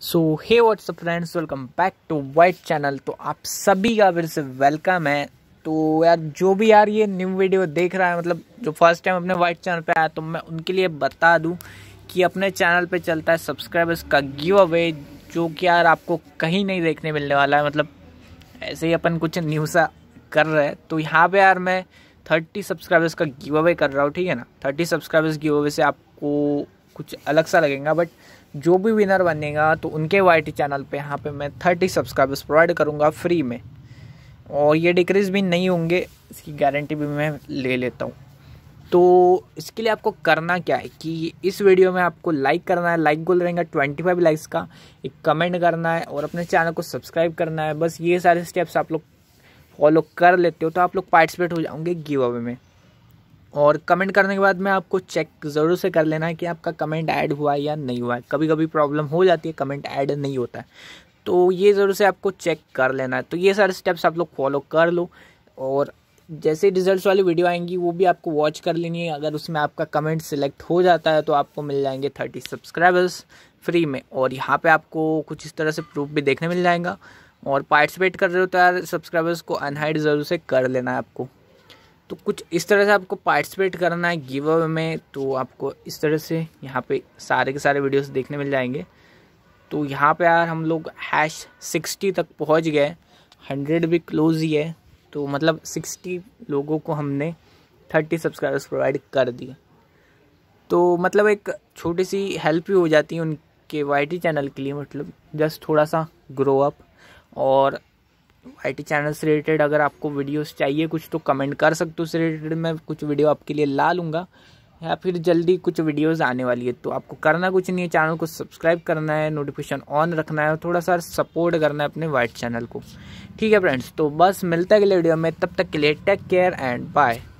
so hey WhatsApp friends welcome back to white channel तो आप सभी का फिर से वेलकम है तो यार जो भी यार ये न्यू वीडियो देख रहा है मतलब जो फर्स्ट टाइम अपने वाइट चैनल पे आया तो मैं उनके लिए बता दूं कि अपने चैनल पे चलता है सब्सक्राइबर्स का गिव अवे जो कि यार आपको कहीं नहीं देखने मिलने वाला है मतलब ऐसे ही अपन कुछ न्यू सा कर रहे हैं तो यहाँ पर यार मैं थर्टी सब्सक्राइबर्स का गिव अवे कर रहा हूँ ठीक है ना थर्टी सब्सक्राइबर्स गिव अवे से आपको कुछ अलग सा लगेगा बट जो भी विनर बनेगा तो उनके वाई चैनल पे यहाँ पे मैं थर्टी सब्सक्राइबर्स प्रोवाइड करूँगा फ्री में और ये डिक्रीज भी नहीं होंगे इसकी गारंटी भी मैं ले लेता हूँ तो इसके लिए आपको करना क्या है कि इस वीडियो में आपको लाइक करना है लाइक गोल रहेगा ट्वेंटी फाइव लाइक्स का एक कमेंट करना है और अपने चैनल को सब्सक्राइब करना है बस ये सारे स्टेप्स आप लोग फॉलो कर लेते हो तो आप लोग पार्टिसिपेट हो जाओगे गिव अवे में और कमेंट करने के बाद मैं आपको चेक ज़रूर से कर लेना है कि आपका कमेंट ऐड हुआ है या नहीं हुआ है कभी कभी प्रॉब्लम हो जाती है कमेंट ऐड नहीं होता है तो ये ज़रूर से आपको चेक कर लेना है तो ये सारे स्टेप्स आप लोग फॉलो कर लो और जैसे रिजल्ट्स वाली वीडियो आएंगी वो भी आपको वॉच कर लेनी है अगर उसमें आपका कमेंट सिलेक्ट हो जाता है तो आपको मिल जाएंगे थर्टी सब्सक्राइबर्स फ्री में और यहाँ पर आपको कुछ इस तरह से प्रूफ भी देखने मिल जाएगा और पार्टिसिपेट कर रहे हो तो यार सब्सक्राइबर्स को अनहाइड ज़रूर से कर लेना है आपको तो कुछ इस तरह से आपको पार्टिसिपेट करना है गिव अवे में तो आपको इस तरह से यहाँ पे सारे के सारे वीडियोस देखने मिल जाएंगे तो यहाँ पे यार हम लोग हैश सिक्सटी तक पहुँच गए हंड्रेड भी क्लोज ही है तो मतलब सिक्सटी लोगों को हमने थर्टी सब्सक्राइबर्स प्रोवाइड कर दिए तो मतलब एक छोटी सी हेल्प भी हो जाती है उनके वाई चैनल के लिए मतलब जस्ट थोड़ा सा ग्रो अप और आई टी चैनल से रिलेटेड अगर आपको वीडियोस चाहिए कुछ तो कमेंट कर सकते हो उससे रिलेटेड मैं कुछ वीडियो आपके लिए ला लूँगा या फिर जल्दी कुछ वीडियोस आने वाली है तो आपको करना कुछ नहीं है चैनल को सब्सक्राइब करना है नोटिफिकेशन ऑन रखना है और थोड़ा सा सपोर्ट करना है अपने वाइट चैनल को ठीक है फ्रेंड्स तो बस मिलता है अगले वीडियो में तब तक के लिए टेक केयर एंड बाय